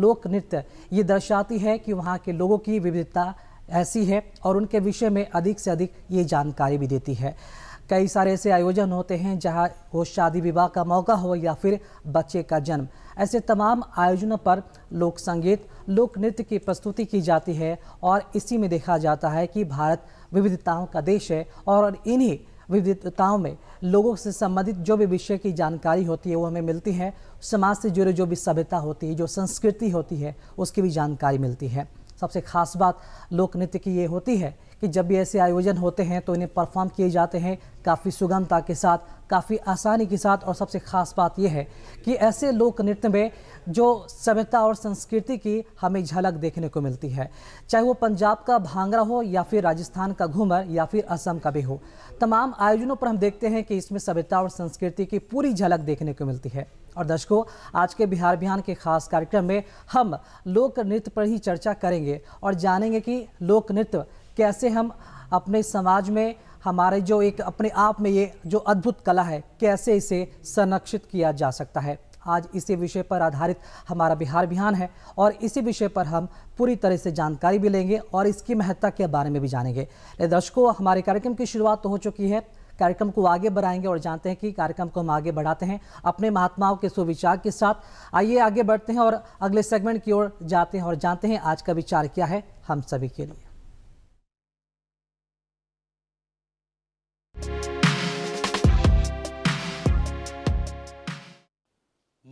लोक नृत्य ये दर्शाती है कि वहाँ के लोगों की विविधता ऐसी है और उनके विषय में अधिक से अधिक ये जानकारी भी देती है कई सारे ऐसे आयोजन होते हैं जहाँ वो शादी विवाह का मौका हो या फिर बच्चे का जन्म ऐसे तमाम आयोजनों पर लोक संगीत लोक नृत्य की प्रस्तुति की जाती है और इसी में देखा जाता है कि भारत विविधताओं का देश है और इन्हीं विविधताओं में लोगों से संबंधित जो भी विषय की जानकारी होती है वो हमें मिलती है समाज से जुड़े जो भी सभ्यता होती है जो संस्कृति होती है उसकी भी जानकारी मिलती है सबसे खास बात लोक नृत्य की ये होती है कि जब भी ऐसे आयोजन होते हैं तो इन्हें परफॉर्म किए जाते हैं काफ़ी सुगमता के साथ काफ़ी आसानी के साथ और सबसे खास बात यह है कि ऐसे लोक नृत्य में जो सभ्यता और संस्कृति की हमें झलक देखने को मिलती है चाहे वो पंजाब का भांगरा हो या फिर राजस्थान का घूमर या फिर असम का भी हो तमाम आयोजनों पर हम देखते हैं कि इसमें सभ्यता और संस्कृति की पूरी झलक देखने को मिलती है और दर्शकों आज के बिहार अभियान के खास कार्यक्रम में हम लोक नृत्य पर ही चर्चा करेंगे और जानेंगे कि लोक नृत्य कैसे हम अपने समाज में हमारे जो एक अपने आप में ये जो अद्भुत कला है कैसे इसे संरक्षित किया जा सकता है आज इसी विषय पर आधारित हमारा बिहार अभियान है और इसी विषय पर हम पूरी तरह से जानकारी भी लेंगे और इसकी महत्ता के बारे में भी जानेंगे दर्शकों हमारे कार्यक्रम की शुरुआत तो हो चुकी है कार्यक्रम को आगे बढ़ाएंगे और जानते हैं कि कार्यक्रम को हम आगे बढ़ाते हैं अपने महात्माओं के सुविचार के साथ आइए आगे बढ़ते हैं और अगले सेगमेंट की ओर जाते हैं और जानते हैं आज का विचार क्या है हम सभी के लिए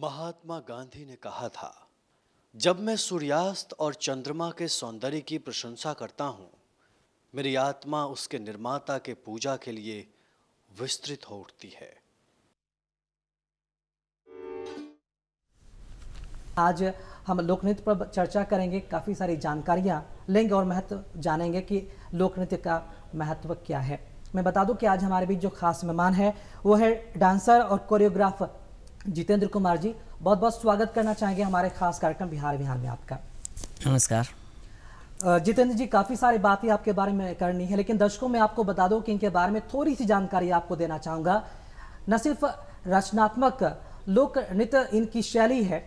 महात्मा गांधी ने कहा था जब मैं सूर्यास्त और चंद्रमा के सौंदर्य की प्रशंसा करता हूँ मेरी आत्मा उसके निर्माता के पूजा के लिए विस्तृत हो उठती है आज हम लोकनृत्य पर चर्चा करेंगे काफ़ी सारी जानकारियां लेंगे और महत्व जानेंगे कि लोकनृत्य का महत्व क्या है मैं बता दूं कि आज हमारे बीच जो खास मेहमान है वो है डांसर और कोरियोग्राफर जितेंद्र कुमार जी बहुत बहुत स्वागत करना चाहेंगे हमारे खास कार्यक्रम बिहार बिहार में आपका नमस्कार जितेंद्र जी काफ़ी सारी बातें आपके बारे में करनी है लेकिन दर्शकों में आपको बता दो कि इनके बारे में थोड़ी सी जानकारी आपको देना चाहूंगा न सिर्फ रचनात्मक लोक नृत्य इनकी शैली है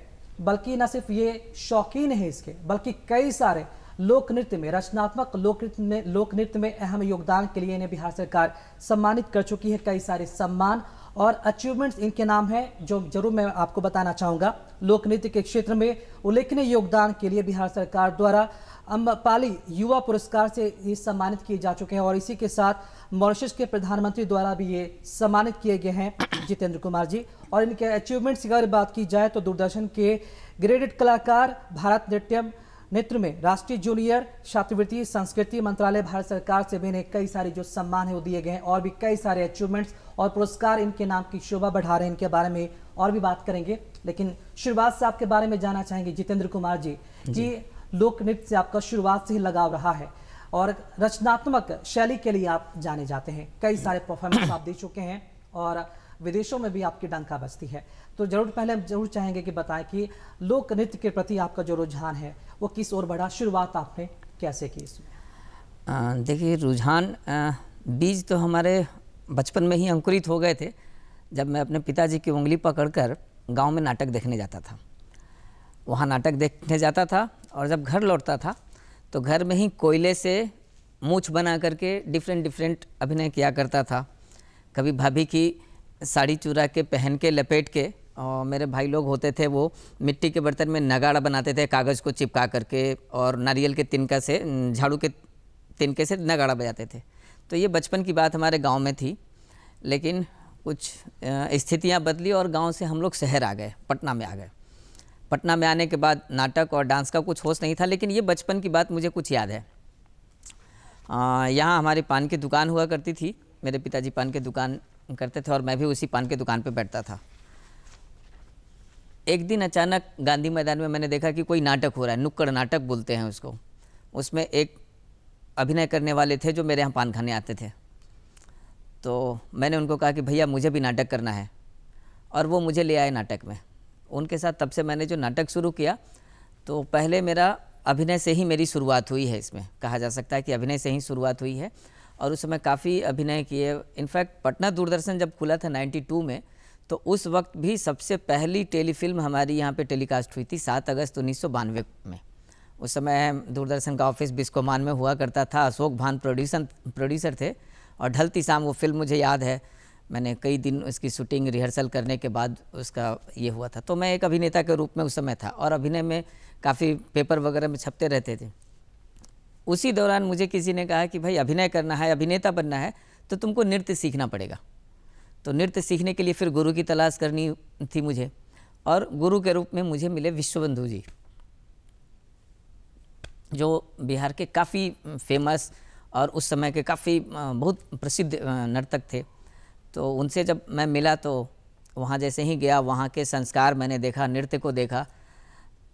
बल्कि न सिर्फ ये शौकीन है इसके बल्कि कई सारे लोक नृत्य में रचनात्मक लोक नृत्य में लोक नृत्य में अहम योगदान के लिए इन्हें बिहार सरकार सम्मानित कर चुकी है कई सारे सम्मान और अचीवमेंट्स इनके नाम है जो जरूर मैं आपको बताना चाहूँगा लोकनीति के क्षेत्र में उल्लेखनीय योगदान के लिए बिहार सरकार द्वारा अम्बपाली युवा पुरस्कार से ये सम्मानित किए जा चुके हैं और इसी के साथ मॉरिशस के प्रधानमंत्री द्वारा भी ये सम्मानित किए गए हैं जितेंद्र कुमार जी और इनके अचीवमेंट्स की अगर बात की जाए तो दूरदर्शन के ग्रेडेड कलाकार भारत नृत्यम नेतृत्व में राष्ट्रीय जूनियर छात्रवृत्ति संस्कृति मंत्रालय भारत सरकार से भी इन्हें कई सारे जो सम्मान है वो दिए गए हैं और भी कई सारे अचीवमेंट्स और पुरस्कार इनके नाम की शोभा बढ़ा रहे हैं इनके बारे में और भी बात करेंगे लेकिन शुरुआत से आपके बारे में जाना चाहेंगे जितेंद्र कुमार जी जी लोक नृत्य से आपका शुरुआत से ही लगाव रहा है और रचनात्मक शैली के लिए आप जाने जाते हैं कई सारे परफॉर्मेंस आप दे चुके हैं और विदेशों में भी आपकी डंका बजती है तो जरूर पहले हम जरूर चाहेंगे कि बताएं कि लोक नृत्य के प्रति आपका जो रुझान है वो किस ओर बढ़ा शुरुआत आपने कैसे की इसमें देखिए रुझान बीज तो हमारे बचपन में ही अंकुरित हो गए थे जब मैं अपने पिताजी की उंगली पकड़कर गांव में नाटक देखने जाता था वहाँ नाटक देखने जाता था और जब घर लौटता था तो घर में ही कोयले से मूछ बना करके डिफरेंट डिफरेंट अभिनय किया करता था कभी भाभी की साड़ी चूरा के पहन के लपेट के और मेरे भाई लोग होते थे वो मिट्टी के बर्तन में नगाड़ा बनाते थे कागज़ को चिपका करके और नारियल के तिनका से झाड़ू के तिनके से नगाड़ा बजाते थे तो ये बचपन की बात हमारे गांव में थी लेकिन कुछ स्थितियां बदली और गांव से हम लोग शहर आ गए पटना में आ गए पटना में आने के बाद नाटक और डांस का कुछ होश नहीं था लेकिन ये बचपन की बात मुझे कुछ याद है यहाँ हमारी पान की दुकान हुआ करती थी मेरे पिताजी पान की दुकान करते थे और मैं भी उसी पान की दुकान पे बैठता था एक दिन अचानक गांधी मैदान में मैंने देखा कि कोई नाटक हो रहा है नुक्कड़ नाटक बोलते हैं उसको उसमें एक अभिनय करने वाले थे जो मेरे यहाँ पान खाने आते थे तो मैंने उनको कहा कि भैया मुझे भी नाटक करना है और वो मुझे ले आए नाटक में उनके साथ तब से मैंने जो नाटक शुरू किया तो पहले मेरा अभिनय से ही मेरी शुरुआत हुई है इसमें कहा जा सकता है कि अभिनय से ही शुरुआत हुई है और उस समय काफ़ी अभिनय किए इनफैक्ट पटना दूरदर्शन जब खुला था 92 में तो उस वक्त भी सबसे पहली टेलीफिल्म हमारी यहाँ पे टेलीकास्ट हुई थी सात अगस्त उन्नीस में उस समय दूरदर्शन का ऑफिस बिस्कोमान में हुआ करता था अशोक भान प्रोड्यूसन प्रोड्यूसर थे और ढलती शाम वो फिल्म मुझे याद है मैंने कई दिन उसकी शूटिंग रिहर्सल करने के बाद उसका ये हुआ था तो मैं एक अभिनेता के रूप में उस समय था और अभिनय में काफ़ी पेपर वगैरह में छपते रहते थे उसी दौरान मुझे किसी ने कहा कि भाई अभिनय करना है अभिनेता बनना है तो तुमको नृत्य सीखना पड़ेगा तो नृत्य सीखने के लिए फिर गुरु की तलाश करनी थी मुझे और गुरु के रूप में मुझे मिले विश्वबंधु जी जो बिहार के काफ़ी फेमस और उस समय के काफ़ी बहुत प्रसिद्ध नर्तक थे तो उनसे जब मैं मिला तो वहाँ जैसे ही गया वहाँ के संस्कार मैंने देखा नृत्य को देखा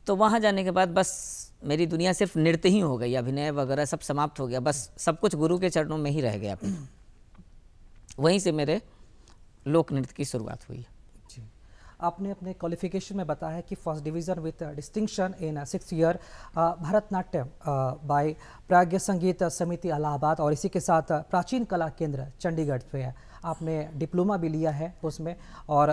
तो वहाँ जाने के बाद बस मेरी दुनिया सिर्फ नृत्य ही हो गई अभिनय वगैरह सब समाप्त हो गया बस सब कुछ गुरु के चरणों में ही रह गया वहीं से मेरे लोक नृत्य की शुरुआत हुई आपने अपने क्वालिफिकेशन में बताया कि first division with distinction in six year Bharatanatyam by Prayag Sangeet Samiti Allahabad और इसी के साथ प्राचीन कला केंद्र चंडीगढ़ पे है आपने डिप्लोमा भी लिया है उसमें और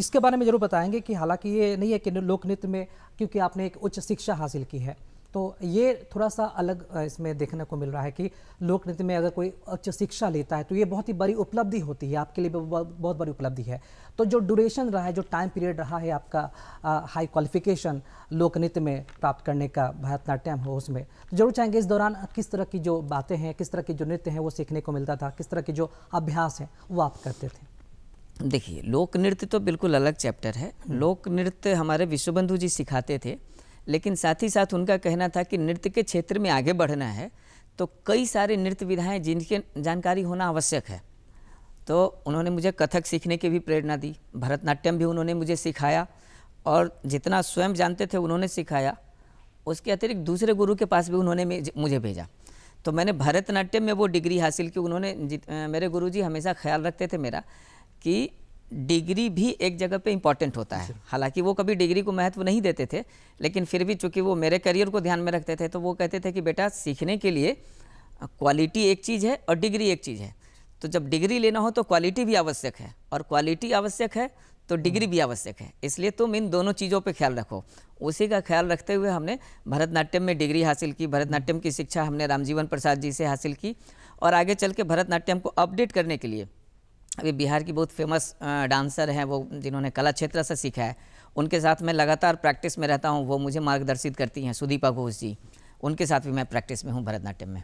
इसके बारे में ज़रूर बताएंगे कि हालांकि ये नहीं है कि लोक नृत्य में क्योंकि आपने एक उच्च शिक्षा हासिल की है तो ये थोड़ा सा अलग इसमें देखने को मिल रहा है कि लोक नृत्य में अगर कोई उच्च शिक्षा लेता है तो ये बहुत ही बड़ी उपलब्धि होती है आपके लिए बहुत बड़ी उपलब्धि है तो जो ड्यूरेशन रहा है जो टाइम पीरियड रहा है आपका आ, हाई क्वालिफिकेशन लोक नृत्य में प्राप्त करने का भरतनाट्यम हो उसमें तो जरूर चाहेंगे इस दौरान किस तरह की जो बातें हैं किस तरह की जो नृत्य हैं वो सीखने को मिलता था किस तरह के जो अभ्यास हैं वो आप करते थे देखिए लोक नृत्य तो बिल्कुल अलग चैप्टर है हम्म। लोक नृत्य हमारे विश्वबंधु जी सिखाते थे लेकिन साथ ही साथ उनका कहना था कि नृत्य के क्षेत्र में आगे बढ़ना है तो कई सारे नृत्य विधाएँ जिनके जानकारी होना आवश्यक है तो उन्होंने मुझे कथक सीखने की भी प्रेरणा दी भरतनाट्यम भी उन्होंने मुझे सिखाया और जितना स्वयं जानते थे उन्होंने सिखाया उसके अतिरिक्त दूसरे गुरु के पास भी उन्होंने मुझे भेजा तो मैंने भरतनाट्यम में वो डिग्री हासिल की उन्होंने मेरे गुरुजी हमेशा ख्याल रखते थे मेरा कि डिग्री भी एक जगह पे इम्पॉर्टेंट होता है अच्छा। हालांकि वो कभी डिग्री को महत्व नहीं देते थे लेकिन फिर भी चूंकि वो मेरे करियर को ध्यान में रखते थे तो वो कहते थे कि बेटा सीखने के लिए क्वालिटी एक चीज़ है और डिग्री एक चीज़ है तो जब डिग्री लेना हो तो क्वालिटी भी आवश्यक है और क्वालिटी आवश्यक है तो डिग्री भी आवश्यक है इसलिए तुम इन दोनों चीज़ों पर ख्याल रखो उसी का ख्याल रखते हुए हमने भरतनाट्यम में डिग्री हासिल की भरतनाट्यम की शिक्षा हमने रामजीवन प्रसाद जी से हासिल की और आगे चल के भरतनाट्यम को अपडेट करने के लिए अभी बिहार की बहुत फेमस डांसर हैं वो जिन्होंने कला क्षेत्र से सीखा है उनके साथ मैं लगातार प्रैक्टिस में रहता हूँ वो मुझे मार्गदर्शित करती हैं सुदीपा घोष जी उनके साथ भी मैं प्रैक्टिस में हूँ भरतनाट्यम में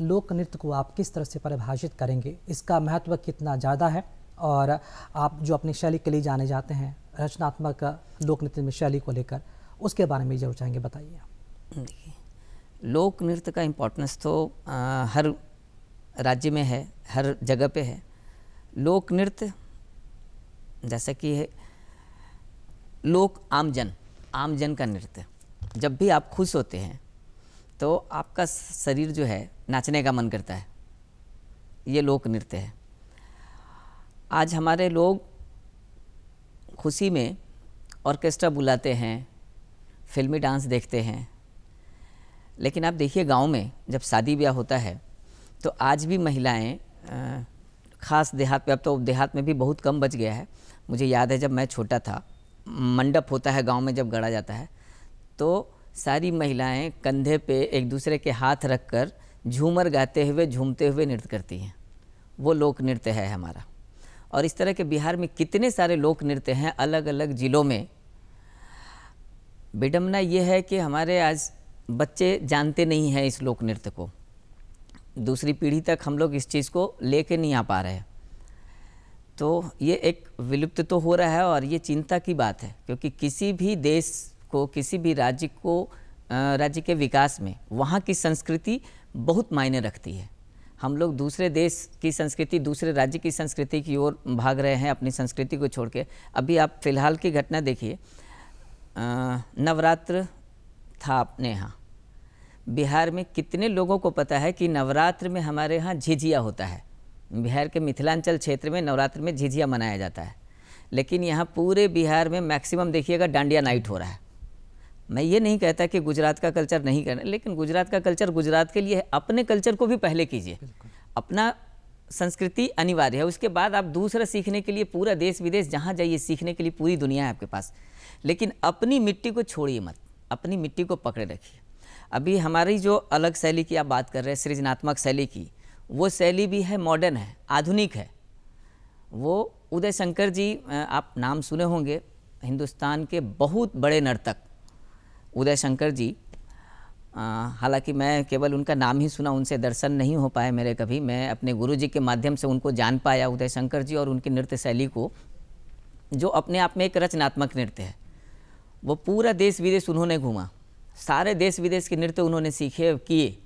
लोक नृत्य को आप किस तरह से परिभाषित करेंगे इसका महत्व कितना ज़्यादा है और आप जो अपनी शैली के लिए जाने जाते हैं रचनात्मक लोक नृत्य में शैली को लेकर उसके बारे में जरूर चाहेंगे बताइए देखिए लोक नृत्य का इम्पोर्टेंस तो आ, हर राज्य में है हर जगह पे है लोक नृत्य जैसे कि है लोक आमजन आमजन का नृत्य जब भी आप खुश होते हैं तो आपका शरीर जो है नाचने का मन करता है ये लोक नृत्य है आज हमारे लोग खुशी में ऑर्केस्ट्रा बुलाते हैं फिल्मी डांस देखते हैं लेकिन आप देखिए गांव में जब शादी ब्याह होता है तो आज भी महिलाएं ख़ास देहात पे अब तो देहात में भी बहुत कम बच गया है मुझे याद है जब मैं छोटा था मंडप होता है गांव में जब गड़ा जाता है तो सारी महिलाएं कंधे पे एक दूसरे के हाथ रख कर झूमर गाते हुए झूमते हुए नृत्य करती हैं वो लोक नृत्य है हमारा और इस तरह के बिहार में कितने सारे लोक नृत्य हैं अलग अलग ज़िलों में विडम्बना ये है कि हमारे आज बच्चे जानते नहीं हैं इस लोक नृत्य को दूसरी पीढ़ी तक हम लोग इस चीज़ को ले नहीं आ पा रहे हैं तो ये एक विलुप्त तो हो रहा है और ये चिंता की बात है क्योंकि किसी भी देश को किसी भी राज्य को राज्य के विकास में वहाँ की संस्कृति बहुत मायने रखती है हम लोग दूसरे देश की संस्कृति दूसरे राज्य की संस्कृति की ओर भाग रहे हैं अपनी संस्कृति को छोड़ के अभी आप फिलहाल की घटना देखिए नवरात्र था अपने यहाँ बिहार में कितने लोगों को पता है कि नवरात्र में हमारे यहाँ झिझिया होता है बिहार के मिथिलांचल क्षेत्र में नवरात्र में झिझिया मनाया जाता है लेकिन यहाँ पूरे बिहार में मैक्सिमम देखिएगा डांडिया नाइट हो रहा है मैं ये नहीं कहता कि गुजरात का कल्चर नहीं करना लेकिन गुजरात का कल्चर गुजरात के लिए है अपने कल्चर को भी पहले कीजिए अपना संस्कृति अनिवार्य है उसके बाद आप दूसरा सीखने के लिए पूरा देश विदेश जहाँ जाइए सीखने के लिए पूरी दुनिया है आपके पास लेकिन अपनी मिट्टी को छोड़िए मत अपनी मिट्टी को पकड़े रखिए अभी हमारी जो अलग शैली की आप बात कर रहे हैं सृजनात्मक शैली की वो शैली भी है मॉडर्न है आधुनिक है वो उदय शंकर जी आप नाम सुने होंगे हिंदुस्तान के बहुत बड़े नर्तक उदय शंकर जी हालांकि मैं केवल उनका नाम ही सुना उनसे दर्शन नहीं हो पाए मेरे कभी मैं अपने गुरु जी के माध्यम से उनको जान पाया उदय शंकर जी और उनकी नृत्य शैली को जो अपने आप में एक रचनात्मक नृत्य है वो पूरा देश विदेश उन्होंने घूमा सारे देश विदेश के नृत्य उन्होंने सीखे किए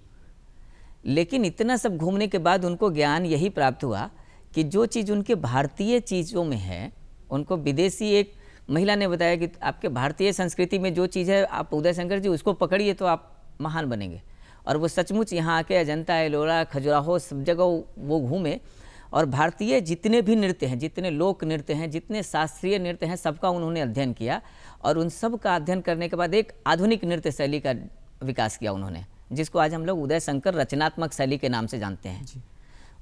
लेकिन इतना सब घूमने के बाद उनको ज्ञान यही प्राप्त हुआ कि जो चीज़ उनके भारतीय चीज़ों में है उनको विदेशी एक महिला ने बताया कि आपके भारतीय संस्कृति में जो चीज़ है आप उदय शंकर जी उसको पकड़िए तो आप महान बनेंगे और वो सचमुच यहाँ आके अजंता एलोरा खजुराहो सब जगह वो घूमे और भारतीय जितने भी नृत्य हैं जितने लोक नृत्य हैं जितने शास्त्रीय नृत्य हैं सबका उन्होंने अध्ययन किया और उन सब का अध्ययन करने के बाद एक आधुनिक नृत्य शैली का विकास किया उन्होंने जिसको आज हम लोग उदय शंकर रचनात्मक शैली के नाम से जानते हैं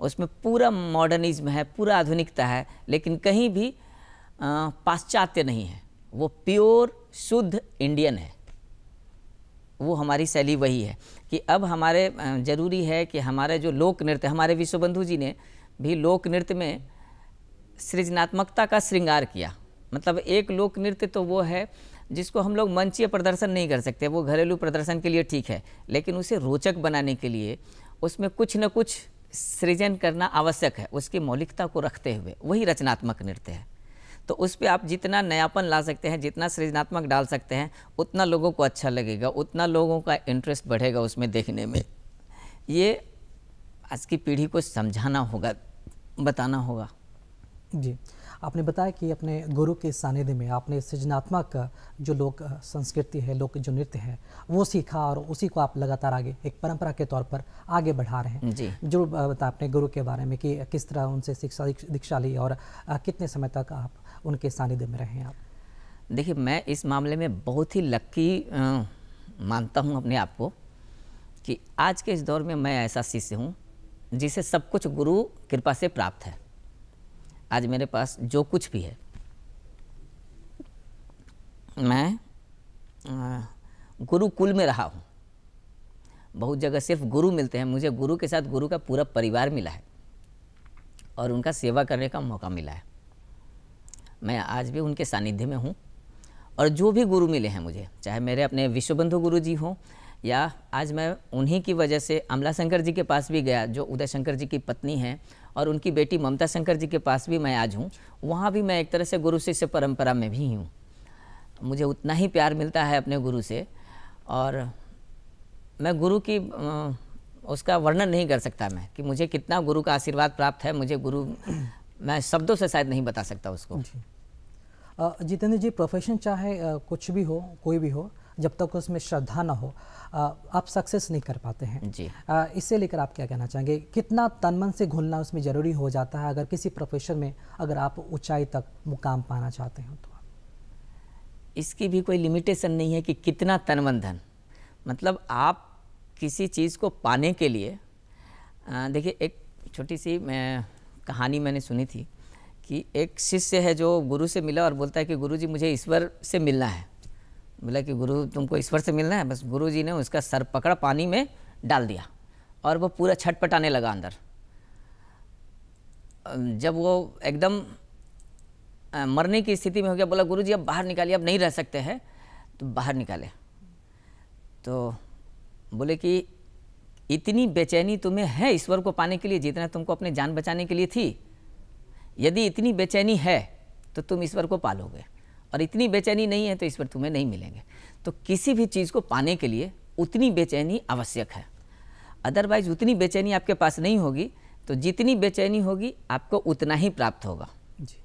उसमें पूरा मॉडर्निज्म है पूरा आधुनिकता है लेकिन कहीं भी पाश्चात्य नहीं है वो प्योर शुद्ध इंडियन है वो हमारी शैली वही है कि अब हमारे जरूरी है कि हमारे जो लोक नृत्य हमारे विश्वबंधु जी ने भी लोक नृत्य में सृजनात्मकता का श्रृंगार किया मतलब एक लोक नृत्य तो वो है जिसको हम लोग मंचीय प्रदर्शन नहीं कर सकते वो घरेलू प्रदर्शन के लिए ठीक है लेकिन उसे रोचक बनाने के लिए उसमें कुछ न कुछ सृजन करना आवश्यक है उसकी मौलिकता को रखते हुए वही रचनात्मक नृत्य है तो उस पर आप जितना नयापन ला सकते हैं जितना सृजनात्मक डाल सकते हैं उतना लोगों को अच्छा लगेगा उतना लोगों का इंटरेस्ट बढ़ेगा उसमें देखने में ये आज की पीढ़ी को समझाना होगा बताना होगा जी आपने बताया कि अपने गुरु के सानिध्य में आपने सृजनात्मक जो लोक संस्कृति है लोक जो नृत्य है वो सीखा और उसी को आप लगातार आगे एक परंपरा के तौर पर आगे बढ़ा रहे हैं जी बता अपने आपने गुरु के बारे में कि किस तरह उनसे शिक्षा दीक्षा ली और कितने समय तक आप उनके सानिध्य में रहे आप देखिए मैं इस मामले में बहुत ही लक्की मानता हूँ अपने आप को कि आज के इस दौर में मैं ऐसा शिष्य हूँ जिसे सब कुछ गुरु कृपा से प्राप्त है आज मेरे पास जो कुछ भी है मैं गुरुकुल में रहा हूँ बहुत जगह सिर्फ गुरु मिलते हैं मुझे गुरु के साथ गुरु का पूरा परिवार मिला है और उनका सेवा करने का मौका मिला है मैं आज भी उनके सानिध्य में हूँ और जो भी गुरु मिले हैं मुझे चाहे मेरे अपने विश्वबंधु गुरु जी हों या आज मैं उन्हीं की वजह से अमला शंकर जी के पास भी गया जो उदय शंकर जी की पत्नी हैं और उनकी बेटी ममता शंकर जी के पास भी मैं आज हूँ वहाँ भी मैं एक तरह से गुरु शिष्य परंपरा में भी हूँ मुझे उतना ही प्यार मिलता है अपने गुरु से और मैं गुरु की उसका वर्णन नहीं कर सकता मैं कि मुझे कितना गुरु का आशीर्वाद प्राप्त है मुझे गुरु मैं शब्दों से शायद नहीं बता सकता उसको जितेंद्र जी प्रोफेशन चाहे कुछ भी हो कोई भी हो जब तक उसमें श्रद्धा ना हो आप सक्सेस नहीं कर पाते हैं जी इससे लेकर आप क्या कहना चाहेंगे कितना तन मन से घुलना उसमें ज़रूरी हो जाता है अगर किसी प्रोफेशन में अगर आप ऊंचाई तक मुकाम पाना चाहते हो तो इसकी भी कोई लिमिटेशन नहीं है कि कितना मन धन मतलब आप किसी चीज़ को पाने के लिए देखिए एक छोटी सी मैं कहानी मैंने सुनी थी कि एक शिष्य है जो गुरु से मिला और बोलता है कि गुरु जी मुझे ईश्वर से मिलना है बोला कि गुरु तुमको ईश्वर से मिलना है बस गुरु जी ने उसका सर पकड़ा पानी में डाल दिया और वो पूरा छटपटाने लगा अंदर जब वो एकदम मरने की स्थिति में हो गया बोला गुरु जी अब बाहर निकालिए अब नहीं रह सकते हैं तो बाहर निकाले तो बोले कि इतनी बेचैनी तुम्हें है ईश्वर को पाने के लिए जितना तुमको अपने जान बचाने के लिए थी यदि इतनी बेचैनी है तो तुम ईश्वर को पालोगे और इतनी बेचैनी नहीं है तो ईश्वर तुम्हें नहीं मिलेंगे तो किसी भी चीज़ को पाने के लिए उतनी बेचैनी आवश्यक है अदरवाइज उतनी बेचैनी आपके पास नहीं होगी तो जितनी बेचैनी होगी आपको उतना ही प्राप्त होगा जी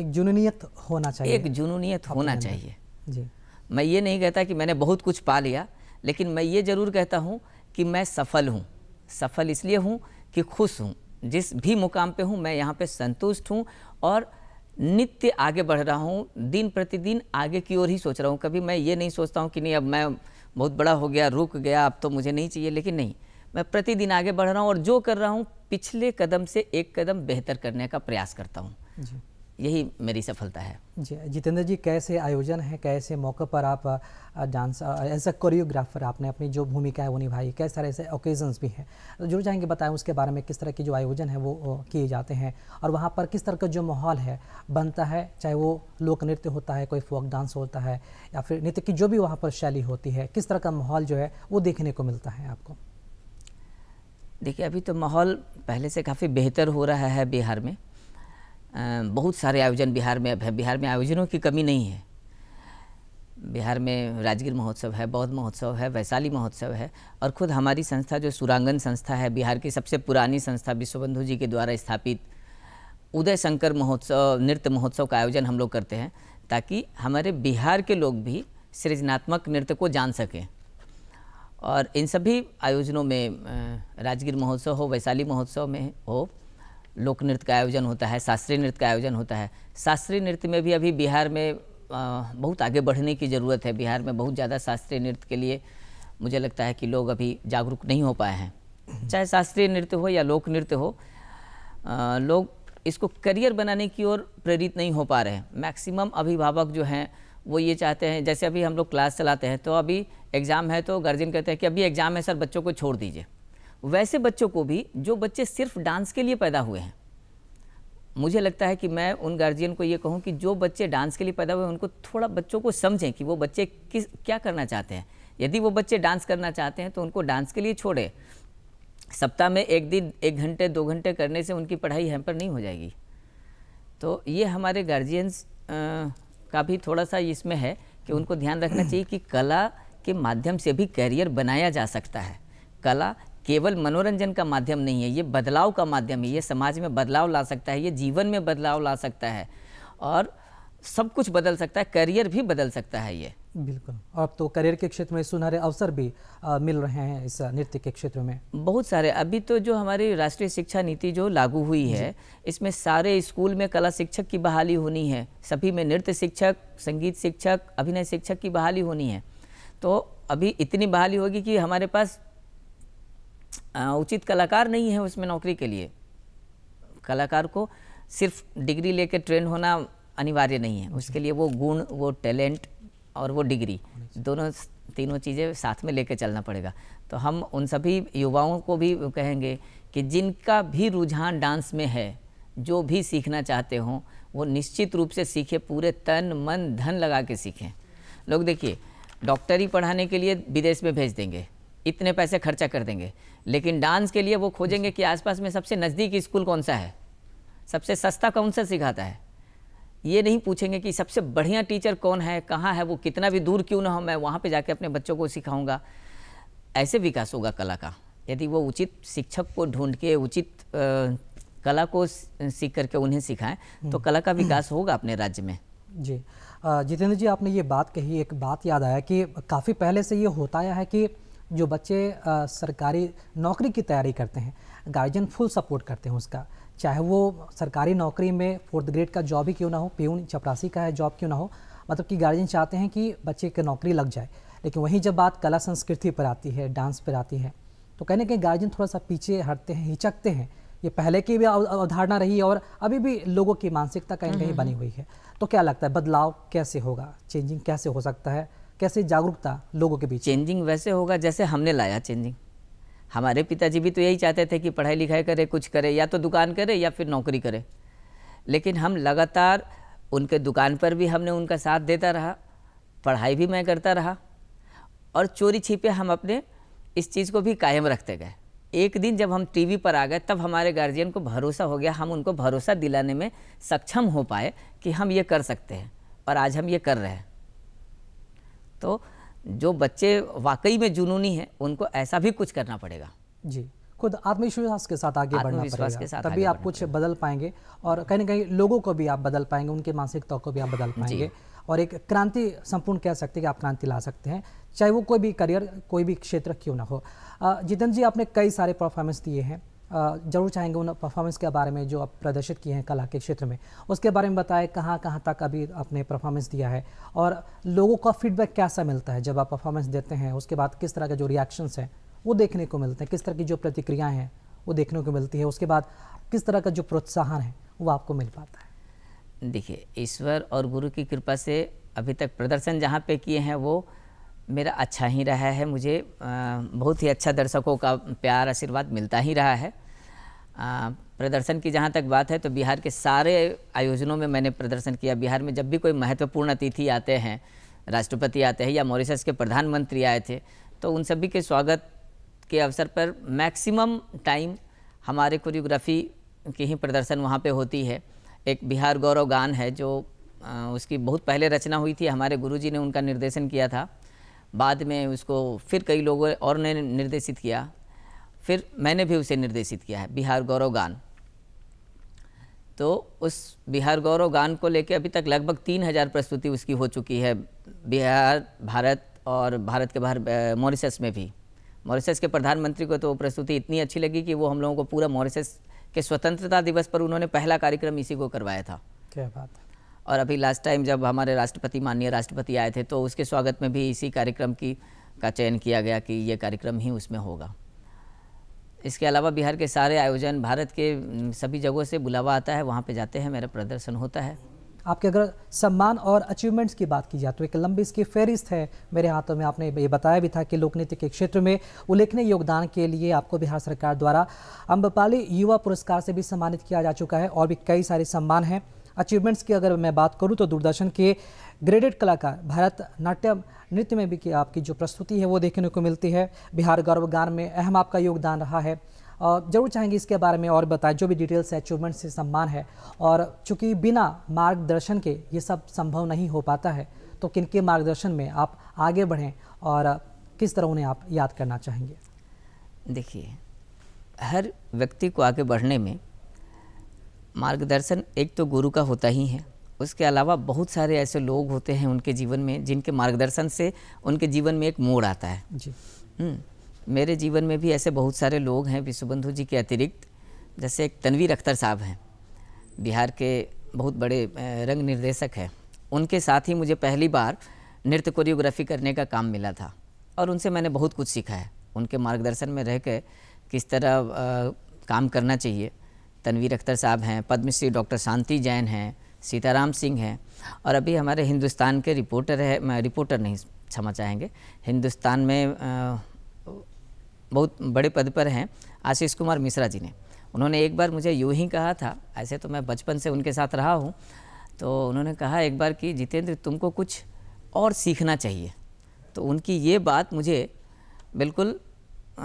एक जुनूनीत होना चाहिए एक जुनूनीत होना चाहिए जी मैं ये नहीं कहता कि मैंने बहुत कुछ पा लिया लेकिन मैं ये ज़रूर कहता हूँ कि मैं सफल हूँ सफल इसलिए हूँ कि खुश हूँ जिस भी मुकाम पे हूँ मैं यहाँ पे संतुष्ट हूँ और नित्य आगे बढ़ रहा हूँ दिन प्रतिदिन आगे की ओर ही सोच रहा हूँ कभी मैं ये नहीं सोचता हूँ कि नहीं अब मैं बहुत बड़ा हो गया रुक गया अब तो मुझे नहीं चाहिए लेकिन नहीं मैं प्रतिदिन आगे बढ़ रहा हूँ और जो कर रहा हूँ पिछले कदम से एक कदम बेहतर करने का प्रयास करता हूँ यही मेरी सफलता है जी जितेंद्र जी कैसे आयोजन है कैसे मौके पर आप डांस एज अ कोरियोग्राफर आपने अपनी जो भूमिका है वो निभाई कैसे सारे ऐसे ओकेजन्स भी हैं तो जरूर चाहेंगे बताएं उसके बारे में किस तरह की जो आयोजन है वो किए जाते हैं और वहाँ पर किस तरह का जो माहौल है बनता है चाहे वो लोक नृत्य होता है कोई फोक डांस होता है या फिर नृत्य की जो भी वहाँ पर शैली होती है किस तरह का माहौल जो है वो देखने को मिलता है आपको देखिए अभी तो माहौल पहले से काफ़ी बेहतर हो रहा है बिहार में बहुत सारे आयोजन बिहार में अब है बिहार में आयोजनों की कमी नहीं है बिहार में राजगीर महोत्सव है बौद्ध महोत्सव है वैशाली महोत्सव है और खुद हमारी संस्था जो सुरांगन संस्था है बिहार की सबसे पुरानी संस्था विश्वबंधु जी के द्वारा स्थापित उदय शंकर महोत्सव नृत्य महोत्सव का आयोजन हम लोग करते हैं ताकि हमारे बिहार के लोग भी सृजनात्मक नृत्य को जान सकें और इन सभी आयोजनों में राजगीर महोत्सव हो वैशाली महोत्सव में हो लोक नृत्य का आयोजन होता है शास्त्रीय नृत्य का आयोजन होता है शास्त्रीय नृत्य में भी अभी बिहार में बहुत आगे बढ़ने की ज़रूरत है बिहार में बहुत ज़्यादा शास्त्रीय नृत्य के लिए मुझे लगता है कि लोग अभी जागरूक नहीं हो पाए हैं चाहे शास्त्रीय नृत्य हो या लोक नृत्य हो लोग इसको करियर बनाने की ओर प्रेरित नहीं हो पा रहे हैं मैक्सिमम अभिभावक जो हैं वो ये चाहते हैं जैसे अभी हम लोग क्लास चलाते हैं तो अभी एग्ज़ाम है तो गार्जियन कहते हैं कि अभी एग्ज़ाम है सर बच्चों को छोड़ दीजिए वैसे बच्चों को भी जो बच्चे सिर्फ डांस के लिए पैदा हुए हैं मुझे लगता है कि मैं उन गार्जियन को ये कहूँ कि जो बच्चे डांस के लिए पैदा हुए उनको थोड़ा बच्चों को समझें कि वो बच्चे किस क्या करना चाहते हैं यदि वो बच्चे डांस करना चाहते हैं तो उनको डांस के लिए छोड़े सप्ताह में एक दिन एक घंटे दो घंटे करने से उनकी पढ़ाई हेम्पर नहीं हो जाएगी तो ये हमारे गार्जियंस का भी थोड़ा सा इसमें है कि उनको ध्यान रखना चाहिए कि कला के माध्यम से भी कैरियर बनाया जा सकता है कला केवल मनोरंजन का माध्यम नहीं है ये बदलाव का माध्यम है ये समाज में बदलाव ला सकता है ये जीवन में बदलाव ला सकता है और सब कुछ बदल सकता है करियर भी बदल सकता है ये बिल्कुल अब तो करियर के क्षेत्र में सुनहरे अवसर भी आ, मिल रहे हैं इस नृत्य के क्षेत्र में बहुत सारे अभी तो जो हमारी राष्ट्रीय शिक्षा नीति जो लागू हुई है इसमें सारे स्कूल में कला शिक्षक की बहाली होनी है सभी में नृत्य शिक्षक संगीत शिक्षक अभिनय शिक्षक की बहाली होनी है तो अभी इतनी बहाली होगी कि हमारे पास उचित कलाकार नहीं है उसमें नौकरी के लिए कलाकार को सिर्फ डिग्री कर ट्रेन होना अनिवार्य नहीं है उसके लिए वो गुण वो टैलेंट और वो डिग्री दोनों तीनों चीज़ें साथ में कर चलना पड़ेगा तो हम उन सभी युवाओं को भी कहेंगे कि जिनका भी रुझान डांस में है जो भी सीखना चाहते हों वो निश्चित रूप से सीखे पूरे तन मन धन लगा के सीखें लोग देखिए डॉक्टरी पढ़ाने के लिए विदेश में भेज देंगे इतने पैसे खर्चा कर देंगे लेकिन डांस के लिए वो खोजेंगे कि आसपास में सबसे नज़दीकी स्कूल कौन सा है सबसे सस्ता कौन सा सिखाता है ये नहीं पूछेंगे कि सबसे बढ़िया टीचर कौन है कहाँ है वो कितना भी दूर क्यों ना हो मैं वहाँ पे जाके अपने बच्चों को सिखाऊंगा ऐसे विकास होगा कला का यदि वो उचित शिक्षक को ढूंढ के उचित कला को सीख करके उन्हें सिखाएं तो हम्म। कला का विकास होगा अपने राज्य में जी जितेंद्र जी आपने ये बात कही एक बात याद आया कि काफ़ी पहले से ये होता आया है कि जो बच्चे आ, सरकारी नौकरी की तैयारी करते हैं गार्जियन फुल सपोर्ट करते हैं उसका चाहे वो सरकारी नौकरी में फोर्थ ग्रेड का जॉब ही क्यों ना हो प्यून चपरासी का है जॉब क्यों ना हो मतलब कि गार्जियन चाहते हैं कि बच्चे की नौकरी लग जाए लेकिन वहीं जब बात कला संस्कृति पर आती है डांस पर आती है तो कहने के कहीं गार्जियन थोड़ा सा पीछे हटते हैं हिचकते हैं ये पहले की भी अवधारणा रही और अभी भी लोगों की मानसिकता कहीं कहीं हम्म, हम्म, बनी हम्म। हुई है तो क्या लगता है बदलाव कैसे होगा चेंजिंग कैसे हो सकता है कैसे जागरूकता लोगों के बीच चेंजिंग वैसे होगा जैसे हमने लाया चेंजिंग हमारे पिताजी भी तो यही चाहते थे कि पढ़ाई लिखाई करे कुछ करे या तो दुकान करे या फिर नौकरी करे लेकिन हम लगातार उनके दुकान पर भी हमने उनका साथ देता रहा पढ़ाई भी मैं करता रहा और चोरी छिपे हम अपने इस चीज़ को भी कायम रखते गए एक दिन जब हम टीवी पर आ गए तब हमारे गार्जियन को भरोसा हो गया हम उनको भरोसा दिलाने में सक्षम हो पाए कि हम ये कर सकते हैं और आज हम ये कर रहे हैं तो जो बच्चे वाकई में जुनूनी हैं उनको ऐसा भी कुछ करना पड़ेगा जी खुद आत्मविश्वास के साथ आगे बढ़ना पड़ेगा के साथ तभी आप कुछ बदल पाएंगे और कहीं ना कहीं लोगों को भी आप बदल पाएंगे उनके मानसिकता को भी आप बदल पाएंगे और एक क्रांति संपूर्ण कह सकते हैं कि आप क्रांति ला सकते हैं चाहे वो कोई भी करियर कोई भी क्षेत्र क्यों ना हो जितेंद्र जी आपने कई सारे परफॉर्मेंस दिए हैं जरूर चाहेंगे उन परफॉर्मेंस के बारे में जो आप प्रदर्शित किए हैं कला के क्षेत्र में उसके बारे में बताएं कहाँ कहाँ तक अभी आपने परफॉर्मेंस दिया है और लोगों का फीडबैक कैसा मिलता है जब आप परफॉर्मेंस देते हैं उसके बाद किस तरह के जो रिएक्शंस हैं वो देखने को मिलते हैं किस तरह की जो प्रतिक्रियाएँ हैं वो देखने को मिलती है उसके बाद किस तरह का जो प्रोत्साहन है वो आपको मिल पाता है देखिए ईश्वर और गुरु की कृपा से अभी तक प्रदर्शन जहाँ पे किए हैं वो मेरा अच्छा ही रहा है मुझे बहुत ही अच्छा दर्शकों का प्यार आशीर्वाद मिलता ही रहा है प्रदर्शन की जहाँ तक बात है तो बिहार के सारे आयोजनों में मैंने प्रदर्शन किया बिहार में जब भी कोई महत्वपूर्ण अतिथि आते हैं राष्ट्रपति आते हैं या मॉरिशस के प्रधानमंत्री आए थे तो उन सभी के स्वागत के अवसर पर मैक्सिमम टाइम हमारे कोरियोग्राफी की ही प्रदर्शन वहाँ पे होती है एक बिहार गौरव गान है जो उसकी बहुत पहले रचना हुई थी हमारे गुरुजी ने उनका निर्देशन किया था बाद में उसको फिर कई लोगों और ने निर्देशित किया फिर मैंने भी उसे निर्देशित किया है बिहार गौरव गान तो उस बिहार गौरव गान को लेकर अभी तक लगभग तीन हज़ार प्रस्तुति उसकी हो चुकी है बिहार भारत और भारत के बाहर मॉरिसस में भी मॉरिसस के प्रधानमंत्री को तो प्रस्तुति इतनी अच्छी लगी कि वो हम लोगों को पूरा मॉरिसस के स्वतंत्रता दिवस पर उन्होंने पहला कार्यक्रम इसी को करवाया था क्या बात है और अभी लास्ट टाइम जब हमारे राष्ट्रपति माननीय राष्ट्रपति आए थे तो उसके स्वागत में भी इसी कार्यक्रम की का चयन किया गया कि ये कार्यक्रम ही उसमें होगा इसके अलावा बिहार के सारे आयोजन भारत के सभी जगहों से बुलावा आता है वहाँ पे जाते हैं मेरा प्रदर्शन होता है आपके अगर सम्मान और अचीवमेंट्स की बात की जाए तो एक लंबी इसकी फहरिस्त है मेरे हाथों में आपने ये बताया भी था कि लोकनीति के क्षेत्र में उल्लेखनीय योगदान के लिए आपको बिहार सरकार द्वारा अम्बपाली युवा पुरस्कार से भी सम्मानित किया जा चुका है और भी कई सारे सम्मान हैं अचीवमेंट्स की अगर मैं बात करूँ तो दूरदर्शन के ग्रेडेड कलाकार भारत नाट्यम नृत्य में भी आपकी जो प्रस्तुति है वो देखने को मिलती है बिहार गौरव गान में अहम आपका योगदान रहा है जरूर चाहेंगे इसके बारे में और बताएं जो भी डिटेल्स है अचीवमेंट से सम्मान है और चूँकि बिना मार्गदर्शन के ये सब संभव नहीं हो पाता है तो किन के मार्गदर्शन में आप आगे बढ़ें और किस तरह उन्हें आप याद करना चाहेंगे देखिए हर व्यक्ति को आगे बढ़ने में मार्गदर्शन एक तो गुरु का होता ही है उसके अलावा बहुत सारे ऐसे लोग होते हैं उनके जीवन में जिनके मार्गदर्शन से उनके जीवन में एक मोड़ आता है जी हम्म, मेरे जीवन में भी ऐसे बहुत सारे लोग हैं विश्वबंधु जी के अतिरिक्त जैसे एक तनवीर अख्तर साहब हैं बिहार के बहुत बड़े रंग निर्देशक हैं उनके साथ ही मुझे पहली बार नृत्य कोरियोग्राफी करने का काम मिला था और उनसे मैंने बहुत कुछ सीखा है उनके मार्गदर्शन में रह कर किस तरह आ, काम करना चाहिए तनवीर अख्तर साहब हैं पद्मश्री डॉक्टर शांति जैन हैं सीताराम सिंह हैं और अभी हमारे हिंदुस्तान के रिपोर्टर है रिपोर्टर नहीं क्षमा चाहेंगे हिंदुस्तान में बहुत बड़े पद पर हैं आशीष कुमार मिश्रा जी ने उन्होंने एक बार मुझे यूँ ही कहा था ऐसे तो मैं बचपन से उनके साथ रहा हूँ तो उन्होंने कहा एक बार कि जितेंद्र तुमको कुछ और सीखना चाहिए तो उनकी ये बात मुझे बिल्कुल आ,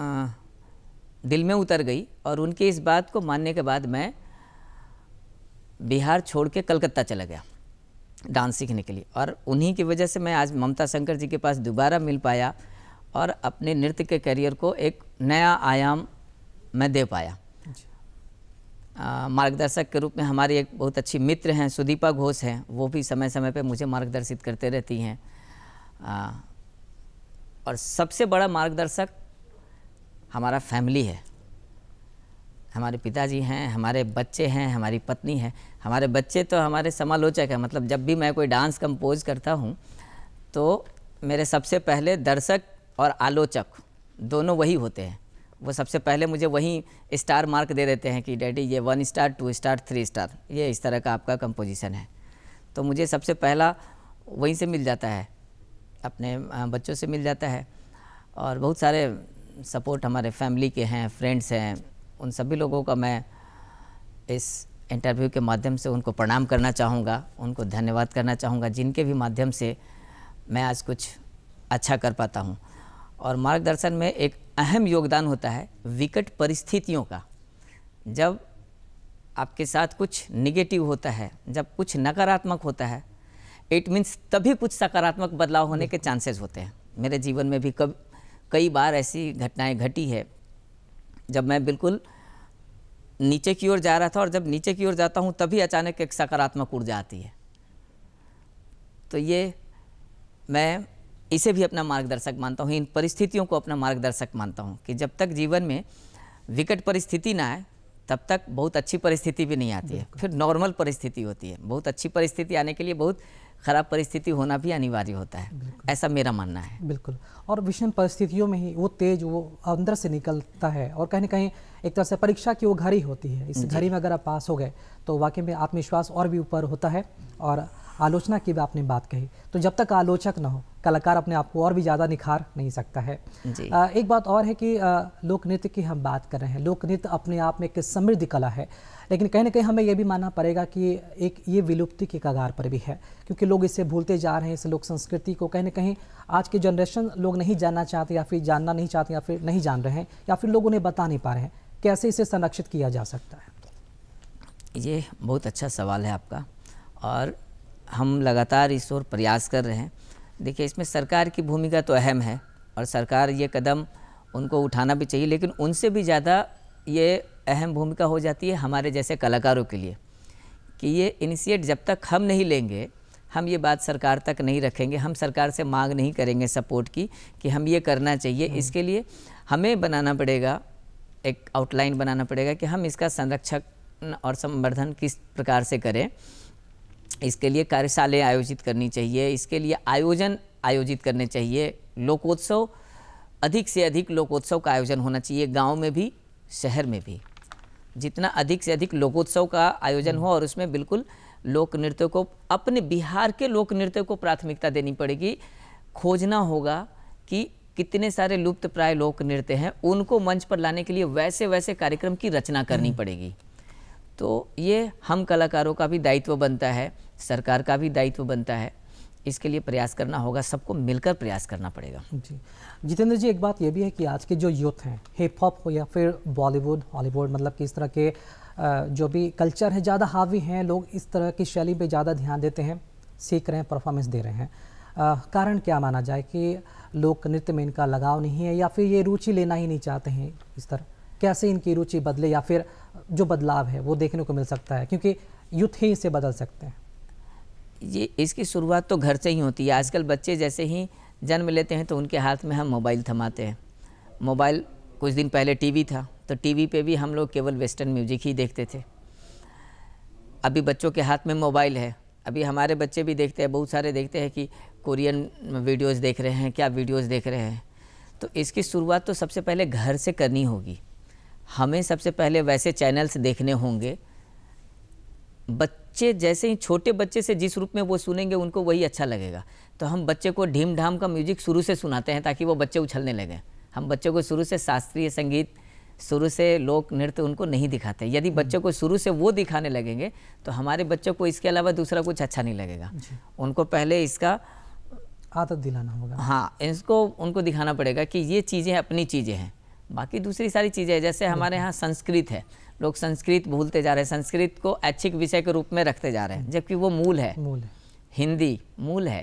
दिल में उतर गई और उनके इस बात को मानने के बाद मैं बिहार छोड़ के कलकत्ता चला गया डांस सीखने के लिए और उन्हीं की वजह से मैं आज ममता शंकर जी के पास दोबारा मिल पाया और अपने नृत्य के करियर को एक नया आयाम मैं दे पाया मार्गदर्शक के रूप में हमारी एक बहुत अच्छी मित्र हैं सुदीपा घोष हैं वो भी समय समय पे मुझे मार्गदर्शित करते रहती हैं और सबसे बड़ा मार्गदर्शक हमारा फैमिली है हमारे पिताजी हैं हमारे बच्चे हैं हमारी पत्नी है हमारे बच्चे तो हमारे समालोचक हैं मतलब जब भी मैं कोई डांस कंपोज करता हूँ तो मेरे सबसे पहले दर्शक और आलोचक दोनों वही होते हैं वो सबसे पहले मुझे वही स्टार मार्क दे देते हैं कि डैडी ये one star two star three star ये इस तरह का आपका कंपोजिशन है तो मुझे सबसे पहला वहीं से मिल जाता है अपने बच्चों से मिल जाता है और बहुत सारे सपोर्ट हमारे फैमिली के हैं फ्रेंड्स हैं उन सभी लोगों का मैं इस इंटरव्यू के माध्यम से उनको प्रणाम करना चाहूँगा उनको धन्यवाद करना चाहूँगा जिनके भी माध्यम से मैं आज कुछ अच्छा कर पाता हूँ और मार्गदर्शन में एक अहम योगदान होता है विकट परिस्थितियों का जब आपके साथ कुछ निगेटिव होता है जब कुछ नकारात्मक होता है इट मीन्स तभी कुछ सकारात्मक बदलाव होने के चांसेस होते हैं मेरे जीवन में भी कब कई बार ऐसी घटनाएं घटी है जब मैं बिल्कुल नीचे की ओर जा रहा था और जब नीचे की ओर जाता हूँ तभी अचानक एक सकारात्मक ऊर्जा आती है तो ये मैं इसे भी अपना मार्गदर्शक मानता हूँ इन परिस्थितियों को अपना मार्गदर्शक मानता हूँ कि जब तक जीवन में विकट परिस्थिति ना आए तब तक बहुत अच्छी परिस्थिति भी नहीं आती है फिर नॉर्मल परिस्थिति होती है बहुत अच्छी परिस्थिति आने के लिए बहुत ख़राब परिस्थिति होना भी अनिवार्य होता है ऐसा मेरा मानना है बिल्कुल और विषम परिस्थितियों में ही वो तेज वो अंदर से निकलता है और कहीं ना कहीं एक तरह से परीक्षा की वो घड़ी होती है इस घड़ी में अगर आप पास हो गए तो वाकई में आत्मविश्वास और भी ऊपर होता है और आलोचना की भी आपने बात कही तो जब तक आलोचक न हो कलाकार अपने आप को और भी ज़्यादा निखार नहीं सकता है आ, एक बात और है कि लोक नृत्य की हम बात कर रहे हैं लोक नृत्य अपने आप में एक समृद्ध कला है लेकिन कहीं ना कहीं हमें यह भी मानना पड़ेगा कि एक ये विलुप्ति के कगार पर भी है क्योंकि लोग इसे भूलते जा रहे हैं इस लोक संस्कृति को कहीं ना कहीं आज के जनरेशन लोग नहीं जानना चाहते या फिर जानना नहीं चाहते या फिर नहीं जान रहे हैं या फिर लोग उन्हें बता नहीं पा रहे हैं कैसे इसे संरक्षित किया जा सकता है ये बहुत अच्छा सवाल है आपका और हम लगातार इस ओर प्रयास कर रहे हैं देखिए इसमें सरकार की भूमिका तो अहम है और सरकार ये कदम उनको उठाना भी चाहिए लेकिन उनसे भी ज़्यादा ये अहम भूमिका हो जाती है हमारे जैसे कलाकारों के लिए कि ये इनिशिएट जब तक हम नहीं लेंगे हम ये बात सरकार तक नहीं रखेंगे हम सरकार से मांग नहीं करेंगे सपोर्ट की कि हम ये करना चाहिए हम्म। इसके लिए हमें बनाना पड़ेगा एक आउटलाइन बनाना पड़ेगा कि हम इसका संरक्षक और संवर्धन किस प्रकार से करें इसके लिए कार्यशालाएँ आयोजित करनी चाहिए इसके लिए आयोजन आयोजित करने चाहिए लोकोत्सव अधिक से अधिक लोकोत्सव का आयोजन होना चाहिए गांव में भी शहर में भी जितना अधिक से अधिक लोकोत्सव का आयोजन हो और उसमें बिल्कुल लोक नृत्य को अपने बिहार के लोक नृत्य को प्राथमिकता देनी पड़ेगी खोजना होगा कि कितने सारे लुप्त प्राय लोक नृत्य हैं उनको मंच पर लाने के लिए वैसे वैसे कार्यक्रम की रचना करनी हम्म। पड़ेगी तो ये हम कलाकारों का भी दायित्व बनता है सरकार का भी दायित्व बनता है इसके लिए प्रयास करना होगा सबको मिलकर प्रयास करना पड़ेगा जी जितेंद्र जी एक बात यह भी है कि आज के जो यूथ हैं हिप हॉप हो या फिर बॉलीवुड हॉलीवुड मतलब कि इस तरह के जो भी कल्चर है ज़्यादा हावी हैं लोग इस तरह की शैली पे ज़्यादा ध्यान देते हैं सीख रहे हैं परफॉर्मेंस दे रहे हैं आ, कारण क्या माना जाए कि लोक नृत्य में इनका लगाव नहीं है या फिर ये रुचि लेना ही नहीं चाहते हैं इस तरह कैसे इनकी रुचि बदले या फिर जो बदलाव है वो देखने को मिल सकता है क्योंकि यूथ ही इसे बदल सकते हैं ये इसकी शुरुआत तो घर से ही होती है आजकल बच्चे जैसे ही जन्म लेते हैं तो उनके हाथ में हम मोबाइल थमाते हैं मोबाइल कुछ दिन पहले टीवी था तो टीवी पे भी हम लोग केवल वेस्टर्न म्यूजिक ही देखते थे अभी बच्चों के हाथ में मोबाइल है अभी हमारे बच्चे भी देखते हैं बहुत सारे देखते हैं कि कोरियन वीडियोस देख रहे हैं क्या वीडियोस देख रहे हैं तो इसकी शुरुआत तो सबसे पहले घर से करनी होगी हमें सबसे पहले वैसे चैनल्स देखने होंगे बच बच्चे जैसे ही छोटे बच्चे से जिस रूप में वो सुनेंगे उनको वही अच्छा लगेगा तो हम बच्चे को ढीम ढाम का म्यूजिक शुरू से सुनाते हैं ताकि वो बच्चे उछलने लगें हम बच्चों को शुरू से शास्त्रीय संगीत शुरू से लोक नृत्य उनको नहीं दिखाते यदि हम्म। बच्चों को शुरू से वो दिखाने लगेंगे तो हमारे बच्चों को इसके अलावा दूसरा कुछ अच्छा नहीं लगेगा उनको पहले इसका आदत दिलाना होगा हाँ इसको उनको दिखाना पड़ेगा कि ये चीज़ें अपनी चीज़ें हैं बाकी दूसरी सारी चीज़ें जैसे हमारे यहाँ संस्कृत है लोग संस्कृत भूलते जा रहे हैं संस्कृत को ऐच्छिक विषय के रूप में रखते जा रहे हैं जबकि वो मूल है मूल है हिंदी मूल है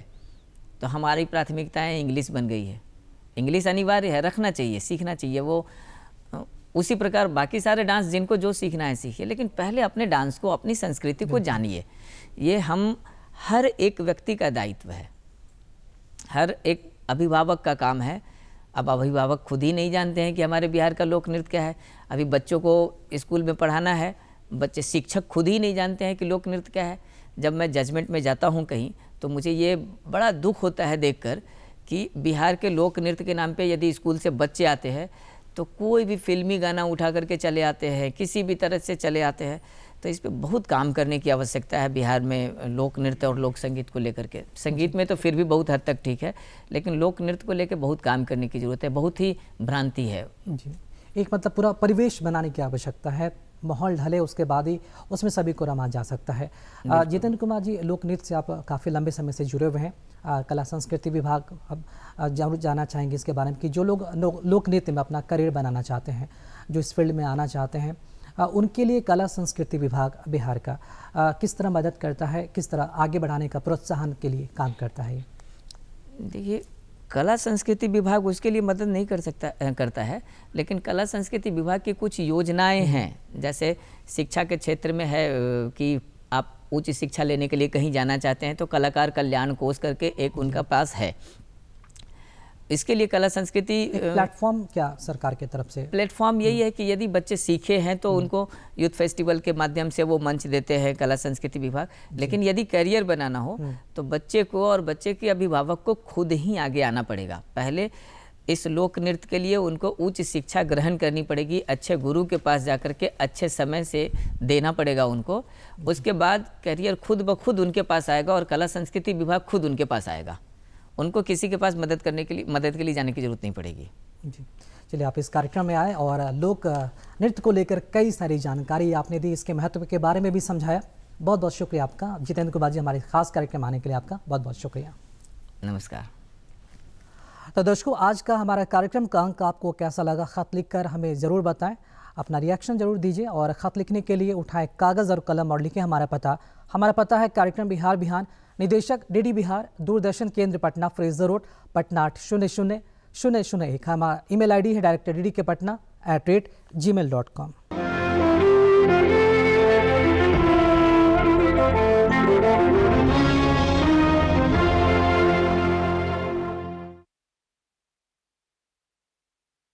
तो हमारी प्राथमिकताएँ इंग्लिश बन गई है इंग्लिश अनिवार्य है रखना चाहिए सीखना चाहिए वो उसी प्रकार बाकी सारे डांस जिनको जो सीखना है सीखिए लेकिन पहले अपने डांस को अपनी संस्कृति को जानिए ये हम हर एक व्यक्ति का दायित्व है हर एक अभिभावक का काम है अब अभिभावक खुद ही नहीं जानते हैं कि हमारे बिहार का लोक नृत्य क्या है अभी बच्चों को स्कूल में पढ़ाना है बच्चे शिक्षक खुद ही नहीं जानते हैं कि लोक नृत्य क्या है जब मैं जजमेंट में जाता हूँ कहीं तो मुझे ये बड़ा दुख होता है देखकर कि बिहार के लोक नृत्य के नाम पे यदि स्कूल से बच्चे आते हैं तो कोई भी फिल्मी गाना उठा करके चले आते हैं किसी भी तरह से चले आते हैं तो इस पर बहुत काम करने की आवश्यकता है बिहार में लोक नृत्य और लोक संगीत को लेकर के संगीत में तो फिर भी बहुत हद तक ठीक है लेकिन लोक नृत्य को लेकर बहुत काम करने की ज़रूरत है बहुत ही भ्रांति है जी एक मतलब पूरा परिवेश बनाने की आवश्यकता है माहौल ढले उसके बाद ही उसमें सभी को रमा जा सकता है जितेंद्र कुमार जी लोक नृत्य से आप काफ़ी लंबे समय से जुड़े हुए हैं आ, कला संस्कृति विभाग अब जरूर जाना चाहेंगे इसके बारे में कि जो लोग लो, लोक नृत्य में अपना करियर बनाना चाहते हैं जो इस फील्ड में आना चाहते हैं आ, उनके लिए कला संस्कृति विभाग बिहार का आ, किस तरह मदद करता है किस तरह आगे बढ़ाने का प्रोत्साहन के लिए काम करता है देखिए कला संस्कृति विभाग उसके लिए मदद नहीं कर सकता करता है लेकिन कला संस्कृति विभाग की कुछ योजनाएं हैं जैसे शिक्षा के क्षेत्र में है कि आप उच्च शिक्षा लेने के लिए कहीं जाना चाहते हैं तो कलाकार कल्याण कोष करके एक उनका पास है इसके लिए कला संस्कृति प्लेटफॉर्म क्या सरकार की तरफ से प्लेटफॉर्म यही हम्म। है कि यदि बच्चे सीखे हैं तो हम्म। उनको यूथ फेस्टिवल के माध्यम से वो मंच देते हैं कला संस्कृति विभाग लेकिन यदि करियर बनाना हो हम्म। तो बच्चे को और बच्चे के अभिभावक को खुद ही आगे आना पड़ेगा पहले इस लोक नृत्य के लिए उनको उच्च शिक्षा ग्रहण करनी पड़ेगी अच्छे गुरु के पास जाकर के अच्छे समय से देना पड़ेगा उनको उसके बाद करियर खुद ब खुद उनके पास आएगा और कला संस्कृति विभाग खुद उनके पास आएगा उनको किसी के पास मदद करने के लिए मदद के लिए जाने की ज़रूरत नहीं पड़ेगी जी चलिए आप इस कार्यक्रम में आए और लोक नृत्य को लेकर कई सारी जानकारी आपने दी इसके महत्व के बारे में भी समझाया बहुत बहुत शुक्रिया आपका जितेंद्र कुमार जी हमारे खास कार्यक्रम आने के लिए आपका बहुत बहुत शुक्रिया नमस्कार तो दर्शकों आज का हमारा कार्यक्रम का अंक आपको कैसा लगा खत लिख कर हमें ज़रूर बताएं अपना रिएक्शन ज़रूर दीजिए और ख़त लिखने के लिए उठाएं कागज़ और कलम और लिखें हमारा पता हमारा पता है कार्यक्रम बिहार बिहार निदेशक डीडी बिहार दूरदर्शन केंद्र पटना फ्रेजर रोड पटना आठ शून्य शून्य शून्य शून्य एक हमारा ईमेल आईडी है director D K Patna at rate gmail dot com